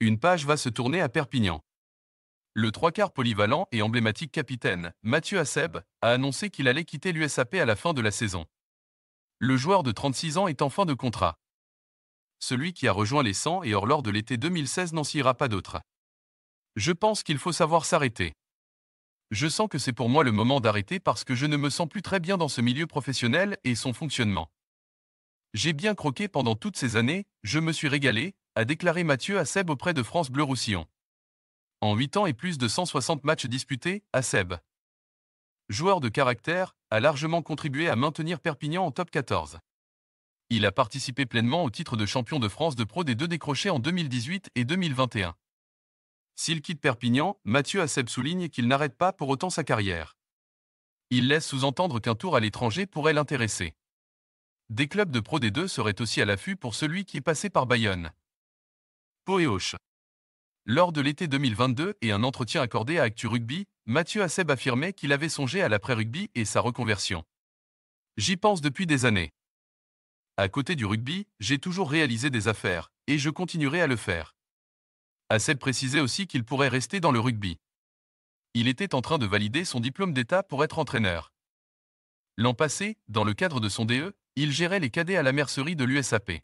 Une page va se tourner à Perpignan. Le trois quarts polyvalent et emblématique capitaine, Mathieu Asseb, a annoncé qu'il allait quitter l'USAP à la fin de la saison. Le joueur de 36 ans est en fin de contrat. Celui qui a rejoint les 100 et hors lors de l'été 2016 n'en ira pas d'autre. Je pense qu'il faut savoir s'arrêter. Je sens que c'est pour moi le moment d'arrêter parce que je ne me sens plus très bien dans ce milieu professionnel et son fonctionnement. J'ai bien croqué pendant toutes ces années, je me suis régalé, a déclaré Mathieu Aseb auprès de France Bleu Roussillon. En 8 ans et plus de 160 matchs disputés, Aseb, joueur de caractère, a largement contribué à maintenir Perpignan en top 14. Il a participé pleinement au titre de champion de France de Pro des deux décrochés en 2018 et 2021. S'il quitte Perpignan, Mathieu Aseb souligne qu'il n'arrête pas pour autant sa carrière. Il laisse sous-entendre qu'un tour à l'étranger pourrait l'intéresser. Des clubs de Pro des 2 seraient aussi à l'affût pour celui qui est passé par Bayonne. Lors de l'été 2022 et un entretien accordé à Actu Rugby, Mathieu Asseb affirmait qu'il avait songé à l'après-rugby et sa reconversion. J'y pense depuis des années. À côté du rugby, j'ai toujours réalisé des affaires, et je continuerai à le faire. Asseb précisait aussi qu'il pourrait rester dans le rugby. Il était en train de valider son diplôme d'État pour être entraîneur. L'an passé, dans le cadre de son DE, il gérait les cadets à la mercerie de l'USAP.